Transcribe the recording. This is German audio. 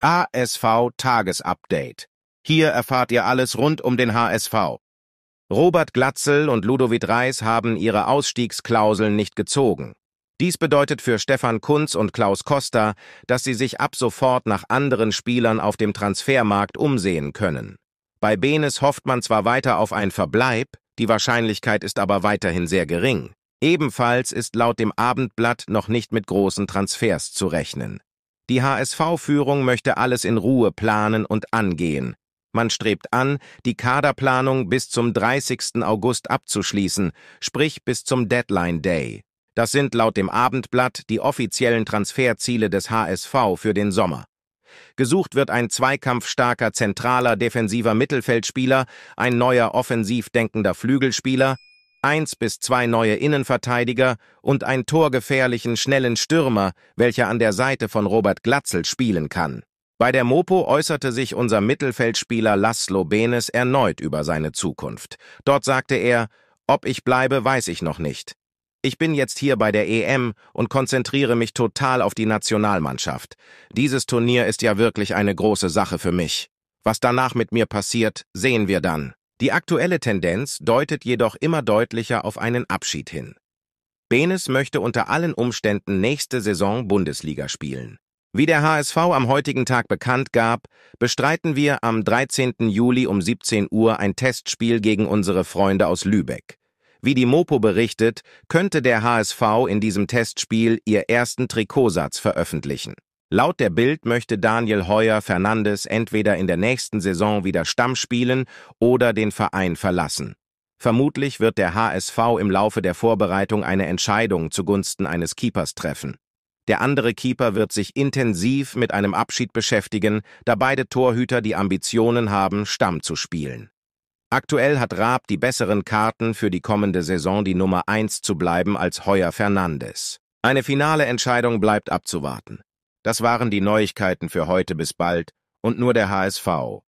ASV Tagesupdate. Hier erfahrt ihr alles rund um den HSV. Robert Glatzel und Ludovic Reis haben ihre Ausstiegsklauseln nicht gezogen. Dies bedeutet für Stefan Kunz und Klaus Koster, dass sie sich ab sofort nach anderen Spielern auf dem Transfermarkt umsehen können. Bei Benes hofft man zwar weiter auf einen Verbleib, die Wahrscheinlichkeit ist aber weiterhin sehr gering. Ebenfalls ist laut dem Abendblatt noch nicht mit großen Transfers zu rechnen. Die HSV-Führung möchte alles in Ruhe planen und angehen. Man strebt an, die Kaderplanung bis zum 30. August abzuschließen, sprich bis zum Deadline Day. Das sind laut dem Abendblatt die offiziellen Transferziele des HSV für den Sommer. Gesucht wird ein zweikampfstarker zentraler defensiver Mittelfeldspieler, ein neuer offensiv denkender Flügelspieler, eins bis zwei neue Innenverteidiger und einen torgefährlichen schnellen Stürmer, welcher an der Seite von Robert Glatzel spielen kann. Bei der Mopo äußerte sich unser Mittelfeldspieler Laszlo Benes erneut über seine Zukunft. Dort sagte er, ob ich bleibe, weiß ich noch nicht. Ich bin jetzt hier bei der EM und konzentriere mich total auf die Nationalmannschaft. Dieses Turnier ist ja wirklich eine große Sache für mich. Was danach mit mir passiert, sehen wir dann. Die aktuelle Tendenz deutet jedoch immer deutlicher auf einen Abschied hin. Benes möchte unter allen Umständen nächste Saison Bundesliga spielen. Wie der HSV am heutigen Tag bekannt gab, bestreiten wir am 13. Juli um 17 Uhr ein Testspiel gegen unsere Freunde aus Lübeck. Wie die Mopo berichtet, könnte der HSV in diesem Testspiel ihr ersten Trikotsatz veröffentlichen. Laut der Bild möchte Daniel Heuer Fernandes entweder in der nächsten Saison wieder Stamm spielen oder den Verein verlassen. Vermutlich wird der HSV im Laufe der Vorbereitung eine Entscheidung zugunsten eines Keepers treffen. Der andere Keeper wird sich intensiv mit einem Abschied beschäftigen, da beide Torhüter die Ambitionen haben, Stamm zu spielen. Aktuell hat Raab die besseren Karten für die kommende Saison die Nummer 1 zu bleiben als Heuer Fernandes. Eine finale Entscheidung bleibt abzuwarten. Das waren die Neuigkeiten für heute bis bald und nur der HSV.